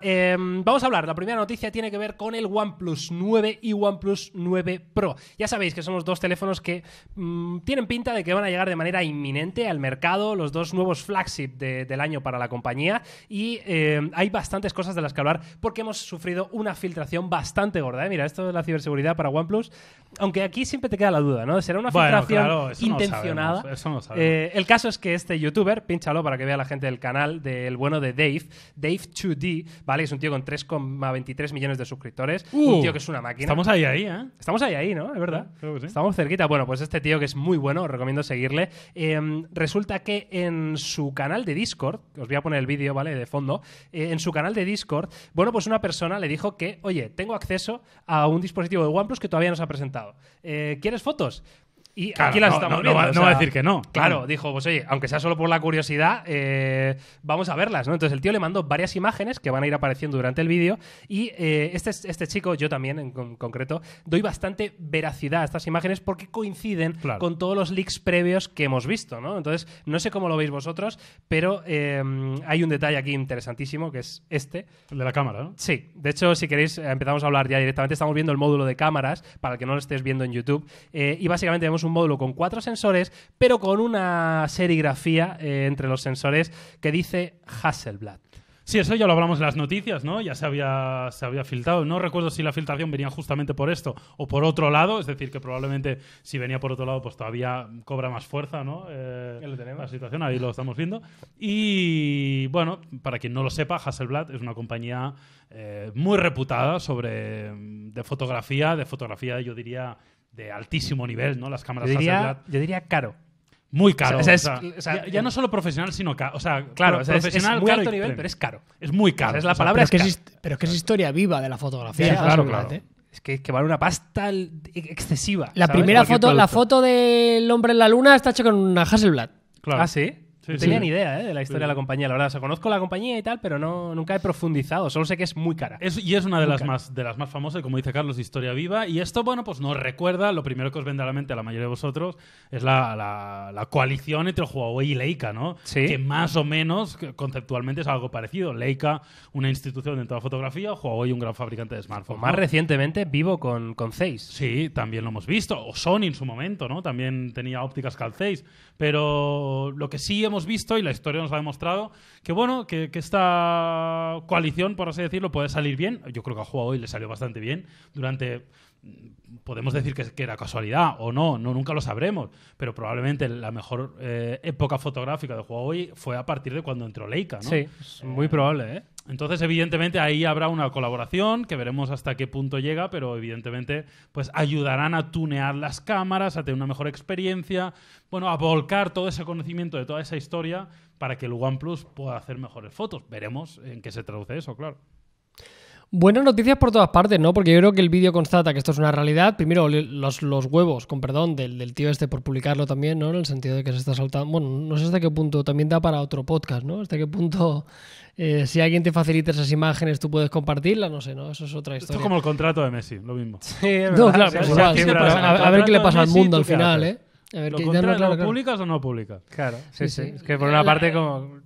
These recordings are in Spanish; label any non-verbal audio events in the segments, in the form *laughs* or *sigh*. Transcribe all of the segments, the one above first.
Em, vamos a hablar, la primera noticia tiene que ver con el OnePlus 9 y OnePlus 9 Pro. Ya sabéis que somos dos teléfonos que mm, tienen pinta de que van a llegar de manera inminente al mercado, los dos nuevos flagship del año para la compañía y em, hay bastantes cosas de las que hablar porque hemos sufrido una filtración bastante gorda. ¿eh? Mira, esto de la ciberseguridad para OnePlus, aunque aquí siempre te queda la duda, ¿no? ¿Será una filtración intencionada? eso no eh, el caso es que este youtuber, pínchalo para que vea la gente del canal del bueno de Dave, Dave 2D, ¿vale? Es un tío con 3,23 millones de suscriptores. un uh, tío que es una máquina. Estamos ahí, ahí, ¿eh? Estamos ahí, ahí, ¿no? Es verdad. Estamos cerquita. Bueno, pues este tío que es muy bueno, recomiendo seguirle. Em, resulta que en su canal de Discord, os voy a poner el vídeo, ¿vale? De fondo. Eh, en su canal de Discord, bueno, pues una persona le dijo que, oye, tengo acceso a un dispositivo de OnePlus que todavía no se ha presentado. Eh, ¿Quieres fotos? Y aquí las estamos viendo. No va, a decir que no. Claro, dijo, pues oye, aunque sea solo por la curiosidad, eh, vamos a verlas, ¿no? Entonces el tío le mandó varias imágenes que van a ir apareciendo durante el vídeo y eh, este, este chico, yo también en concreto, doy bastante veracidad a estas imágenes porque coinciden con todos los leaks previos que hemos visto, ¿no? Entonces, no sé cómo lo veis vosotros, pero eh, hay un detalle aquí interesantísimo que es este. El de la cámara, ¿no? Sí. De hecho, si queréis, empezamos a hablar ya directamente. Estamos viendo el módulo de cámaras, para el que no lo estés viendo en YouTube, y básicamente vemos un un módulo con cuatro sensores, pero con una serigrafía eh, entre los sensores que dice Hasselblad. Sí, eso ya lo hablamos en las noticias, ¿no? Ya se había, se había filtrado. No recuerdo si la filtración venía justamente por esto o por otro lado, es decir, que probablemente si venía por otro lado, pues todavía cobra más fuerza, ¿no? Eh, la situación, ahí lo estamos viendo. Y bueno, para quien no lo sepa, Hasselblad es una compañía eh, muy reputada sobre mm, de fotografía, de fotografía, yo diría de altísimo nivel, ¿no? Las cámaras yo diría, Hasselblad. Yo diría caro. Muy caro. ya, no solo profesional, sino O sea, claro, profesional, es, alto nivel, pero es caro. Es muy caro. es la palabra. Pero es, que es, que es historia viva de la fotografía. claro, claro. Es que, vale una pasta e, excesiva. La primera foto, la foto del hombre en la luna está hecha con una Hasselblad. Claro. Ah, sí tenía ni idea ¿eh? de la historia de la compañía, la verdad. O sea, conozco la compañía y tal, pero no, nunca he profundizado. Solo sé que es muy cara. y es una de las, más, de las más famosas, como dice Carlos, de Historia Viva. Y esto, bueno, pues nos recuerda, lo primero que os vendrá a la mente a la mayoría de vosotros, es la, coalición entre Huawei y Leica, ¿no? Sí. Que más o menos conceptualmente es algo parecido. Leica, una institución dentro de la fotografía, Huawei, un gran fabricante de smartphones. más recientemente, Vivo con, con Zeiss. Sí, también lo hemos visto. O Sony en su momento, ¿no? También tenía ópticas calcéis. Zeiss. Pero lo que sí hemos visto, y la historia nos ha demostrado, que bueno, que, esta coalición, por así decirlo, puede salir bien. Yo creo que a Huawei hoy le salió bastante bien. Durante. Podemos decir que, era casualidad o no, no, nunca lo sabremos, pero probablemente la mejor eh, época fotográfica de Huawei fue a partir de cuando entró Leica, ¿no? Sí, muy eh, probable, ¿eh? Entonces, evidentemente, ahí habrá una colaboración que veremos hasta qué punto llega, pero evidentemente, pues ayudarán a tunear las cámaras, a tener una mejor experiencia, bueno, a volcar todo ese conocimiento de toda esa historia para que el OnePlus pueda hacer mejores fotos. Veremos en qué se traduce eso, claro. Buenas noticias por todas partes, ¿no? Porque yo creo que el vídeo constata que esto es una realidad. Primero, los, huevos, con perdón, del, tío este por publicarlo también, ¿no? En el sentido de que se está saltando. Bueno, no sé hasta qué punto, también da para otro podcast, ¿no? Hasta qué punto, eh, si alguien te facilita esas imágenes, tú puedes compartirlas, no sé, ¿no? Eso es otra historia. Esto es como el contrato de Messi, lo mismo. Sí, claro, a, ver qué le pasa al mundo al final, ¿eh? ¿Lo, publicas o no publicas? Claro, sí, sí. Es que por una eh, parte eh,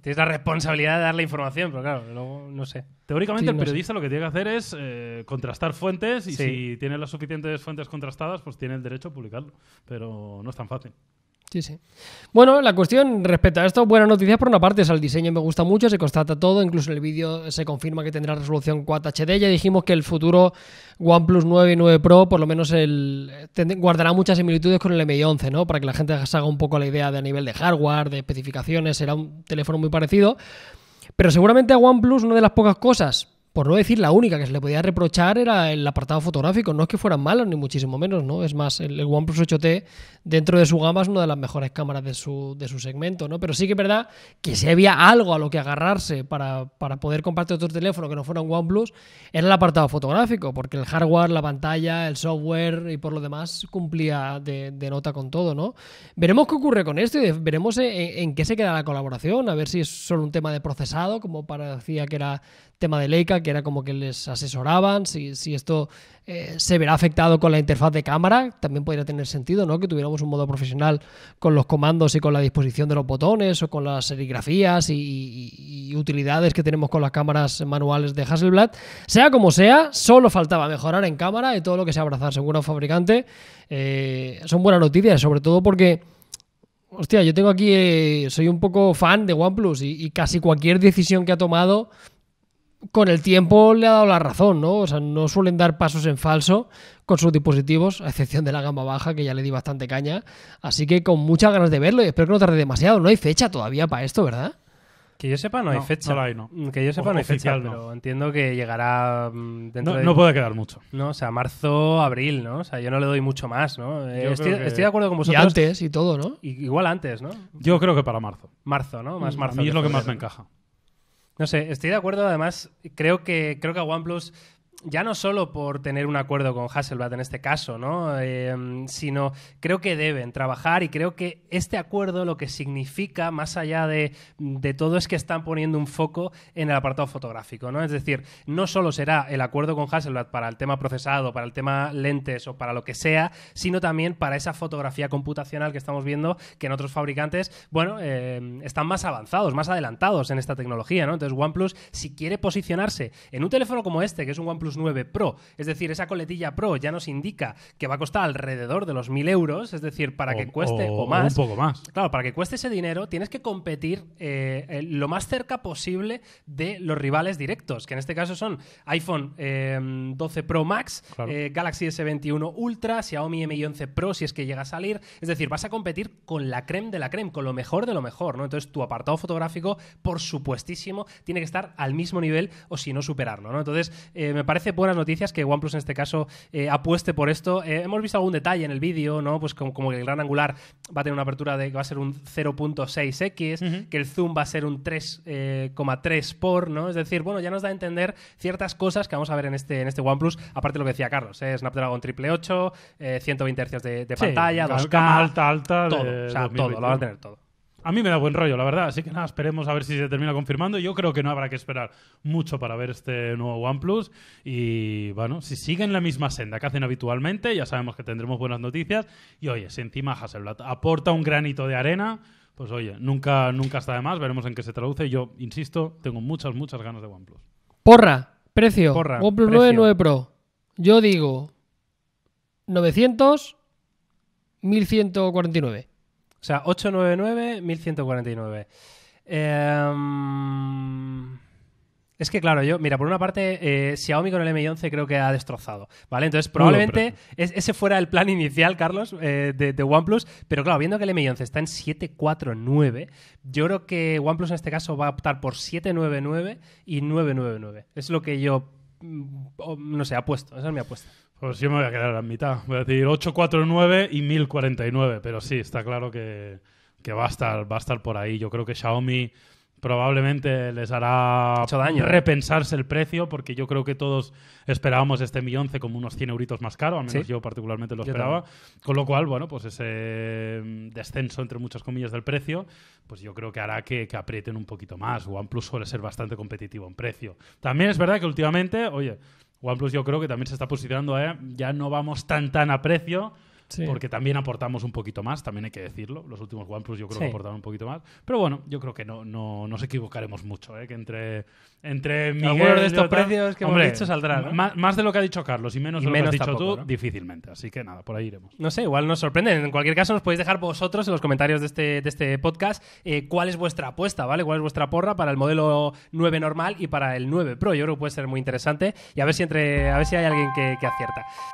tienes la responsabilidad de dar la información, pero claro, luego no sé. Teóricamente el periodista lo que tiene que hacer es eh, contrastar fuentes y si tiene las suficientes fuentes contrastadas, pues tiene el derecho a publicarlo. Pero no es tan fácil. Sí, sí. Bueno, la cuestión respecto a esto, buenas noticias por una parte, es el diseño me gusta mucho, se constata todo, incluso en el vídeo se confirma que tendrá resolución 4 HD, ya dijimos que el futuro OnePlus 9 y 9 Pro, por lo menos el guardará muchas similitudes con el m 11 ¿no? Para que la gente se haga un poco la idea de a nivel de hardware, de especificaciones, será un teléfono muy parecido. Pero seguramente a OnePlus una de las pocas cosas por no decir la única que se le podía reprochar era el apartado fotográfico. No es que fueran malos ni muchísimo menos, ¿no? Es más, el, OnePlus 8T dentro de su gama es una de las mejores cámaras de su, de su segmento, ¿no? Pero sí que es verdad que si había algo a lo que agarrarse para, poder compartir otro teléfono que no fuera un OnePlus, era el apartado fotográfico, porque el hardware, la pantalla, el software y por lo demás cumplía de, nota con todo, ¿no? Veremos qué ocurre con esto y veremos en, en qué se queda la colaboración, a ver si es solo un tema de procesado, como parecía que era tema de Leica que era como que les asesoraban si, esto eh, se verá afectado con la interfaz de cámara. También podría tener sentido, ¿no? Que tuviéramos un modo profesional con los comandos y con la disposición de los botones o con las serigrafías y, utilidades que tenemos con las cámaras manuales de Hasselblad. Sea como sea, solo faltaba mejorar en cámara y todo lo que sea abrazar seguro un fabricante. Eh, son buenas noticias, sobre todo porque... Hostia, yo tengo aquí, eh, soy un poco fan de OnePlus y, casi cualquier decisión que ha tomado con el tiempo le ha dado la razón, ¿no? O sea, no suelen dar pasos en falso con sus dispositivos, a excepción de la gama baja, que ya le di bastante caña. Así que con muchas ganas de verlo y espero que no tarde demasiado. No hay fecha todavía para esto, ¿verdad? Que yo sepa, no, hay fecha. Que yo sepa, no hay fecha, pero entiendo que llegará mm, dentro de... No puede quedar mucho. No, o sea, marzo, abril, ¿no? O sea, yo no le doy mucho más, ¿no? Eh, estoy, de acuerdo con vosotros. Y antes y todo, ¿no? igual antes, ¿no? Yo creo que para marzo. Marzo, ¿no? Más mm, marzo. es lo que más me encaja. No sé, estoy de acuerdo. Además, creo que, creo que a OnePlus ya no solo por tener un acuerdo con Hasselblad en este caso, ¿no? Eh, sino creo que deben trabajar y creo que este acuerdo lo que significa, más allá de, todo, es que están poniendo un foco en el apartado fotográfico, ¿no? Es decir, no solo será el acuerdo con Hasselblad para el tema procesado, para el tema lentes o para lo que sea, sino también para esa fotografía computacional que estamos viendo que en otros fabricantes, bueno, eh, están más avanzados, más adelantados en esta tecnología, ¿no? Entonces OnePlus, si quiere posicionarse en un teléfono como este, que es un OnePlus 9 Pro. Es decir, esa coletilla Pro ya nos indica que va a costar alrededor de los 1.000 euros, es decir, para que cueste o, más. un poco más. Claro, para que cueste ese dinero tienes que competir eh, eh, lo más cerca posible de los rivales directos, que en este caso son iPhone 12 em, Pro Max, eh, Galaxy S21 Ultra, Xiaomi Mi11 Pro si es que llega a salir. Es decir, vas a competir con la creme de la creme, con lo mejor de lo mejor, ¿no? Entonces tu apartado fotográfico, por supuestísimo, tiene que estar al mismo nivel o si no superarlo, ¿no? Entonces me parece buenas noticias que OnePlus en este caso eh, apueste por esto. Eh, hemos visto algún detalle en el vídeo, ¿no? Pues como, que el gran angular va a tener una apertura de que va a ser un 0.6x, que el zoom va a ser un 3,3 eh, por, ¿no? Es decir, bueno, ya nos da a entender ciertas cosas que vamos a ver en este, en este OnePlus, aparte de lo que decía Carlos, Snapdragon 888, 120 Hz de, pantalla, 2K, alta, alta, todo, todo, lo van a tener todo a mí me da buen rollo, la verdad. Así que nada, esperemos a ver si se termina confirmando. Yo creo que no habrá que esperar mucho para ver este nuevo OnePlus. Y bueno, si siguen la misma senda que hacen habitualmente, ya sabemos que tendremos buenas noticias. Y oye, si encima Hasselblad aporta un granito de arena, pues oye, nunca, nunca está de más. Veremos en qué se traduce. Yo, insisto, tengo muchas, muchas ganas de OnePlus. Porra, precio. Porra, OnePlus 9, 9 Pro. Yo digo 900, 1149. O sea, 899-1149. Em, es que claro, yo, mira, por una parte, eh, Xiaomi con el m 11 creo que ha destrozado, ¿vale? Entonces, probablemente ese fuera el plan *laughs* inicial, Carlos, eh, de, OnePlus, pero claro, viendo que el m 11 está en 749, yo creo que OnePlus en este caso va a optar por 799 y 999. Es lo que yo, mm, no sé, apuesto, esa es mi apuesta. Pues yo me voy a quedar a la mitad. Voy a decir 849 y 1049, pero sí, está claro que, va, a estar, va a estar por ahí. Yo creo que Xiaomi probablemente les hará repensarse el precio, porque yo creo que todos esperábamos este Mi 11 como unos 100 euritos más caro, al menos yo particularmente lo esperaba. Con lo cual, bueno, pues ese mm, descenso, entre muchas comillas, del precio, pues yo creo que hará que, que aprieten un poquito más. OnePlus suele ser bastante competitivo en precio. También es verdad que últimamente, oye, OnePlus yo creo que también se está posicionando, ¿eh? ya no vamos tan tan a precio, porque también aportamos un poquito más, también hay que decirlo. Los últimos OnePlus yo creo que aportaron un poquito más. Pero bueno, yo creo que no, nos equivocaremos mucho, ¿eh? que entre, entre Miguel... de estos precios que hemos dicho saldrán. Más, de lo que ha dicho Carlos y menos de lo que has dicho tú, difícilmente. Así que nada, por ahí iremos. No sé, igual nos sorprenden. En cualquier caso, nos podéis dejar vosotros en los comentarios de este, este podcast eh, cuál es vuestra apuesta, ¿vale? ¿Cuál es vuestra porra para el modelo 9 normal y para el 9 Pro? Yo creo que puede ser muy interesante y a ver si, entre, a ver si hay alguien que acierta.